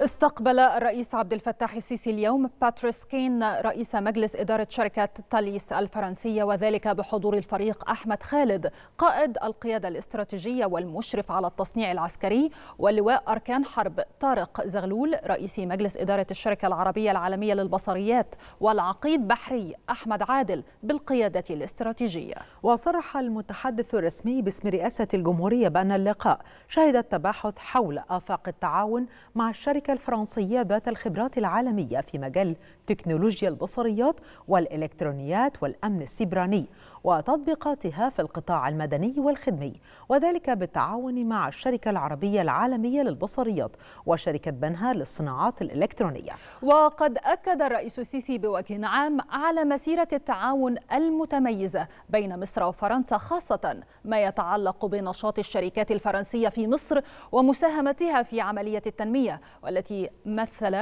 استقبل الرئيس عبد الفتاح السيسي اليوم باتريس كين رئيس مجلس إدارة شركة تاليس الفرنسية وذلك بحضور الفريق أحمد خالد قائد القيادة الاستراتيجية والمشرف على التصنيع العسكري ولواء أركان حرب طارق زغلول رئيس مجلس إدارة الشركة العربية العالمية للبصريات والعقيد بحري أحمد عادل بالقيادة الاستراتيجية وصرح المتحدث الرسمي باسم رئاسة الجمهورية بأن اللقاء شهد التباحث حول آفاق التعاون مع الشركة الفرنسية ذات الخبرات العالمية في مجال تكنولوجيا البصريات والإلكترونيات والأمن السيبراني وتطبيقاتها في القطاع المدني والخدمي وذلك بالتعاون مع الشركة العربية العالمية للبصريات وشركة بنها للصناعات الإلكترونية وقد أكد الرئيس السيسي بوجه عام على مسيرة التعاون المتميزة بين مصر وفرنسا خاصة ما يتعلق بنشاط الشركات الفرنسية في مصر ومساهمتها في عملية التنمية والتي التي مثل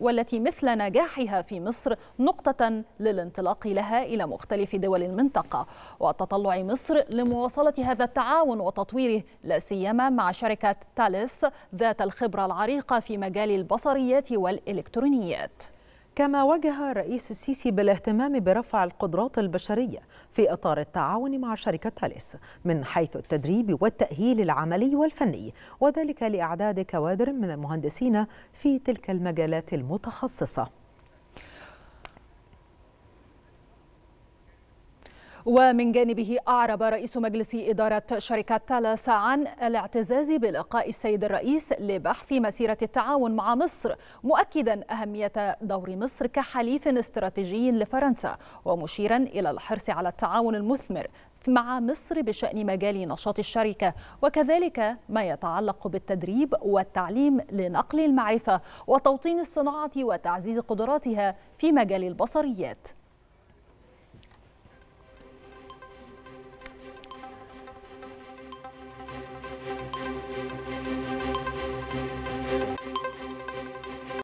والتي مثل نجاحها في مصر نقطة للانطلاق لها إلى مختلف دول المنطقة وتطلع مصر لمواصلة هذا التعاون وتطويره لا سيما مع شركة تاليس ذات الخبرة العريقة في مجال البصريات والإلكترونيات كما وجه الرئيس السيسي بالاهتمام برفع القدرات البشرية في إطار التعاون مع شركة تاليس من حيث التدريب والتأهيل العملي والفني وذلك لإعداد كوادر من المهندسين في تلك المجالات المتخصصة ومن جانبه أعرب رئيس مجلس إدارة شركة تالاس عن الاعتزاز بلقاء السيد الرئيس لبحث مسيرة التعاون مع مصر مؤكدا أهمية دور مصر كحليف استراتيجي لفرنسا ومشيرا إلى الحرص على التعاون المثمر مع مصر بشأن مجال نشاط الشركة وكذلك ما يتعلق بالتدريب والتعليم لنقل المعرفة وتوطين الصناعة وتعزيز قدراتها في مجال البصريات